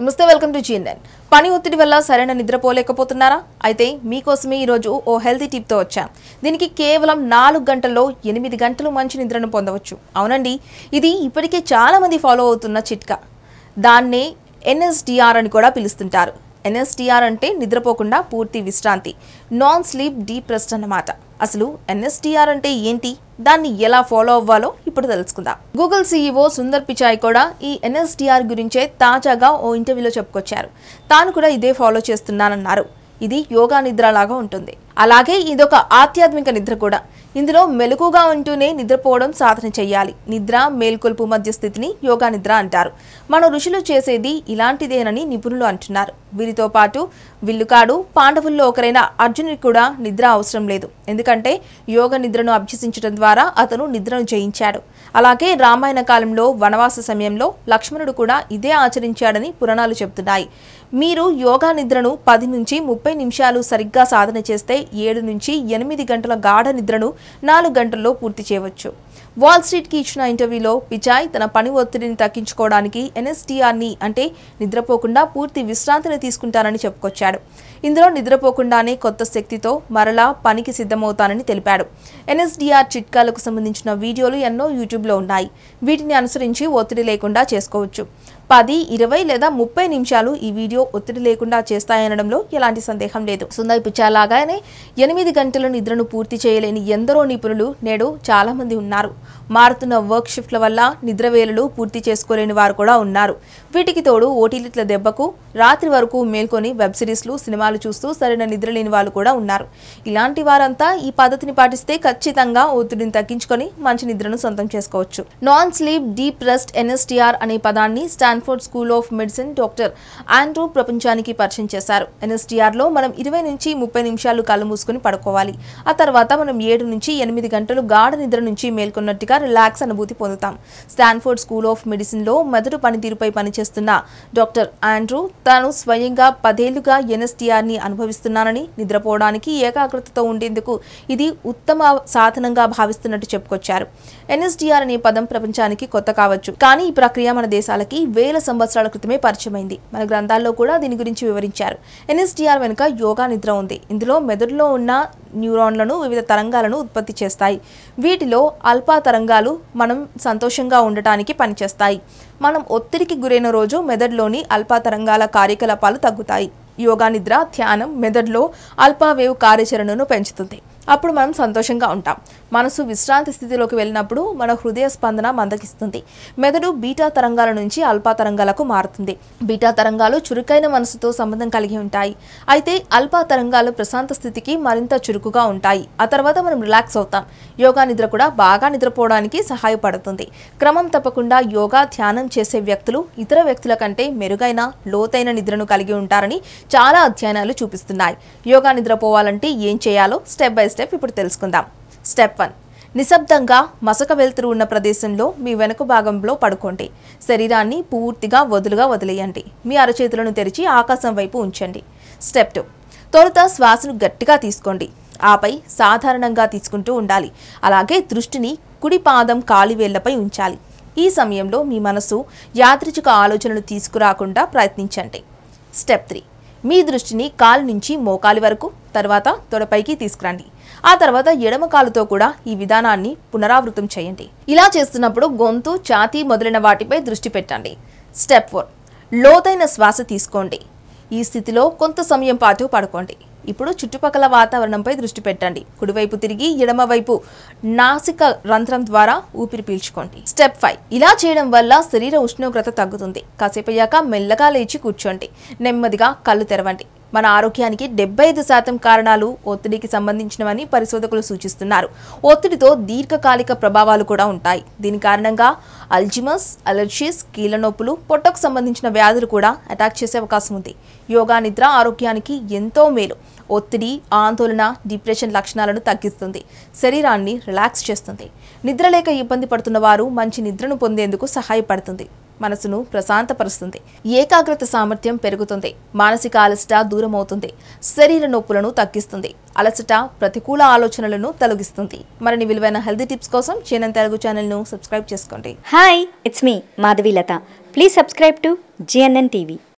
నమస్తే welcome to GNN పని ఒత్తిడి వల్ల సరైన నిద్రపోలేకపోతున్నారా అయితే మీకోసమే ఈరోజు ఓ హెల్తీ టిప్తో వచ్చాం దీనికి కేవలం నాలుగు గంటల్లో ఎనిమిది గంటలు మంచి నిద్రను పొందవచ్చు అవునండి ఇది ఇప్పటికే చాలామంది ఫాలో అవుతున్న చిట్కా దాన్నే ఎన్ఎస్డిఆర్ అని కూడా పిలుస్తుంటారు ఎన్ఎస్డిఆర్ అంటే నిద్రపోకుండా పూర్తి విశ్రాంతి నాన్ స్లీప్ డీప్ రెస్ట్ అన్నమాట అసలు ఎన్ఎస్డిఆర్ అంటే ఏంటి దాన్ని ఎలా ఫాలో అవ్వాలో ఇప్పుడు తెలుసుకుందాం Google CEO e Sundar Pichai కూడా ఈ ఎన్ఎస్డిఆర్ గురించే తాజాగా ఓ ఇంటర్వ్యూలో చెప్పుకొచ్చారు తాను కూడా ఇదే ఫాలో చేస్తున్నానన్నారు ఇది యోగా నిద్ర లాగా ఉంటుంది అలాగే ఇదొక ఆధ్యాత్మిక నిద్ర కూడా ఇందులో మెలకుగా ఉంటూనే నిద్రపోవడం సాధన చేయాలి నిద్ర మేల్కొల్పు మధ్య స్థితిని యోగా నిద్ర అంటారు మన ఋషులు చేసేది ఇలాంటిదేనని నిపుణులు అంటున్నారు వీరితో పాటు విల్లుకాడు పాండవుల్లో ఒకరైన అర్జునుడికి కూడా నిద్ర అవసరం లేదు ఎందుకంటే యోగ నిద్రను అభ్యసించడం ద్వారా అతను నిద్రను జయించాడు అలాగే రామాయణ కాలంలో వనవాస సమయంలో లక్ష్మణుడు కూడా ఇదే ఆచరించాడని పురాణాలు చెబుతున్నాయి మీరు యోగా నిద్రను పది నుంచి ముప్పై నిమిషాలు సరిగ్గా సాధన చేస్తే ఏడు నుంచి ఎనిమిది గంటల గాఢ నిద్రను నాలుగు గంటల్లో పూర్తి చేయవచ్చు వాల్ స్ట్రీట్కి ఇచ్చిన ఇంటర్వ్యూలో పిచాయ్ తన పని ఒత్తిడిని తగ్గించుకోవడానికి ఎన్ఎస్టీఆర్ని అంటే నిద్రపోకుండా పూర్తి విశ్రాంతిని తీసుకుంటానని చెప్పుకొచ్చాడు ఇందులో నిద్రపోకుండానే కొత్త శక్తితో మరలా పనికి సిద్ధమవుతానని తెలిపాడు ఎన్ఎస్డిఆర్ చిట్కాలకు సంబంధించిన వీడియోలు ఎన్నో యూట్యూబ్లో ఉన్నాయి వీటిని అనుసరించి ఒత్తిడి లేకుండా చేసుకోవచ్చు పది ఇరవై లేదా ముప్పై నిమిషాలు ఈ వీడియో ఒత్తిడి లేకుండా చేస్తాయనడంలో ఎలాంటి సందేహం లేదు సుందర్ పిచ్చాలాగానే ఎనిమిది గంటల నిద్రను పూర్తి చేయలేని ఎందరో నిపుణులు నేడు చాలామంది ఉన్నారు మారుతున్న వర్క్ షిఫ్ట్ల వల్ల నిద్రవేళలు పూర్తి చేసుకోలేని వారు కూడా ఉన్నారు వీటికి తోడు ఓటీలిట్ల దెబ్బకు రాత్రి వరకు మేల్కొని వెబ్ సిరీస్లు సినిమాలు చూస్తూ సరైన నిద్ర లేని వాళ్ళు కూడా ఉన్నారు ఇలాంటి వారంతా ఈ పద్ధతిని పాటిస్తే ఖచ్చితంగా ఒత్తిడిని తగ్గించుకొని మంచి నిద్రను సొంతం చేసుకోవచ్చు non sleep deep rest NSDR అనే పదాన్ని Stan Stanford school of medicine doctor Andrew ప్రపంచానికి పరిచయం చేశారు ఎన్ఎస్టీఆర్లో మనం ఇరవై నుంచి ముప్పై నిమిషాలు కళ్ళు మూసుకుని పడుకోవాలి ఆ తర్వాత మనం ఏడు నుంచి ఎనిమిది గంటలు గాఢ నిద్ర నుంచి మేల్కొన్నట్టుగా రిలాక్స్ అనుభూతి పొందుతాం స్టాన్ఫోర్డ్ స్కూల్ ఆఫ్ మెడిసిన్లో మెదడు పనితీరుపై పనిచేస్తున్న డాక్టర్ ఆండ్రూ తాను స్వయంగా పదేళ్లుగా ఎన్ఎస్టీఆర్ని అనుభవిస్తున్నానని నిద్రపోవడానికి ఏకాగ్రతతో ఉండేందుకు ఇది ఉత్తమ సాధనంగా భావిస్తున్నట్టు చెప్పుకొచ్చారు ఎన్ఎస్డిఆర్ అనే పదం ప్రపంచానికి కొత్త కావచ్చు కానీ ఈ ప్రక్రియ మన దేశాలకి వేరే వేల సంవత్సరాల క్రితమే పరిచయమైంది మన గ్రంథాల్లో కూడా దీని గురించి వివరించారు ఎన్ఎస్డిఆర్ వెనుక యోగా నిద్ర ఉంది ఇందులో మెదడులో ఉన్న న్యూరాన్లను వివిధ తరంగాలను ఉత్పత్తి చేస్తాయి వీటిలో అల్పా తరంగాలు మనం సంతోషంగా ఉండటానికి పనిచేస్తాయి మనం ఒత్తిడికి గురైన రోజు మెదడులోని అల్పా తరంగాల కార్యకలాపాలు తగ్గుతాయి యోగా నిద్ర ధ్యానం మెదడులో అల్పావేవ్ కార్యాచరణను పెంచుతుంది అప్పుడు మనం సంతోషంగా ఉంటాం మనసు విశ్రాంతి స్థితిలోకి వెళ్ళినప్పుడు మన హృదయ స్పందన మందకిస్తుంది మెదడు బీటా తరంగాల నుంచి అల్పా తరంగాలకు మారుతుంది బీటా తరంగాలు చురుకైన మనసుతో సంబంధం కలిగి ఉంటాయి అయితే అల్పా తరంగాలు ప్రశాంత స్థితికి మరింత చురుకుగా ఉంటాయి ఆ తర్వాత మనం రిలాక్స్ అవుతాం యోగా నిద్ర కూడా బాగా నిద్రపోవడానికి సహాయపడుతుంది క్రమం తప్పకుండా యోగా ధ్యానం చేసే వ్యక్తులు ఇతర వ్యక్తుల కంటే మెరుగైన లోతైన నిద్రను కలిగి ఉంటారని చాలా అధ్యయనాలు చూపిస్తున్నాయి యోగా నిద్రపోవాలంటే ఏం చేయాలో స్టెప్ బై స్టెప్ స్టెప్ ఇప్పుడు తెలుసుకుందాం స్టెప్ వన్ నిశ్శబ్దంగా మసక వెలుతురు ఉన్న ప్రదేశంలో మీ వెనుక భాగంలో పడుకోండి శరీరాన్ని పూర్తిగా వదులుగా వదిలేయండి మీ అరచేతులను తెరిచి ఆకాశం వైపు ఉంచండి స్టెప్ టూ తొలుత శ్వాసను గట్టిగా తీసుకోండి ఆపై సాధారణంగా తీసుకుంటూ ఉండాలి అలాగే దృష్టిని కుడి పాదం కాలివేళ్లపై ఉంచాలి ఈ సమయంలో మీ మనసు యాదృచిక ఆలోచనలు తీసుకురాకుండా ప్రయత్నించండి స్టెప్ త్రీ మీ దృష్టిని కాలు నుంచి మోకాలి వరకు తర్వాత తొడపైకి తీసుకురండి ఆ తర్వాత ఎడమ కాలుతో కూడా ఈ విధానాన్ని పునరావృతం చేయండి ఇలా చేస్తున్నప్పుడు గొంతు ఛాతీ మొదలైన వాటిపై దృష్టి పెట్టండి స్టెప్ ఫోర్ లోతైన శ్వాస తీసుకోండి ఈ స్థితిలో కొంత సమయం పాటు పడుకోండి ఇప్పుడు చుట్టుపక్కల వాతావరణంపై దృష్టి పెట్టండి కుడివైపు తిరిగి ఎడమవైపు నాసిక రంధ్రం ద్వారా ఊపిరి పీల్చుకోండి స్టెప్ ఫైవ్ ఇలా చేయడం వల్ల శరీర ఉష్ణోగ్రత తగ్గుతుంది కాసేపయ్యాక మెల్లగా లేచి కూర్చోండి నెమ్మదిగా కళ్ళు తెరవండి మన ఆరోగ్యానికి డెబ్బై ఐదు శాతం కారణాలు ఒత్తిడికి సంబంధించినవని పరిశోధకులు సూచిస్తున్నారు ఒత్తిడితో దీర్ఘకాలిక ప్రభావాలు కూడా ఉంటాయి దీని కారణంగా అల్జిమస్ అలర్జీస్ కీళ్ళ నొప్పులు పొట్టకు సంబంధించిన వ్యాధులు కూడా అటాక్ చేసే అవకాశం ఉంది యోగా నిద్ర ఆరోగ్యానికి ఎంతో మేలు ఒత్తిడి ఆందోళన డిప్రెషన్ లక్షణాలను తగ్గిస్తుంది శరీరాన్ని రిలాక్స్ చేస్తుంది నిద్రలేక ఇబ్బంది పడుతున్న వారు మంచి నిద్రను పొందేందుకు సహాయపడుతుంది మనసును ప్రశాంతపరుస్తుంది ఏకాగ్రత సామర్థ్యం పెరుగుతుంది మానసిక అలసట దూరమవుతుంది శరీర నొప్పులను తగ్గిస్తుంది అలసట ప్రతికూల ఆలోచనలను తొలగిస్తుంది మరిన్ని విలువైన హెల్దీ టిప్స్ కోసం జీఎన్ఎన్ తెలుగు ఛానల్ను సబ్స్క్రైబ్ చేసుకోండి hi it's me Madhavi Latha please subscribe to GNN TV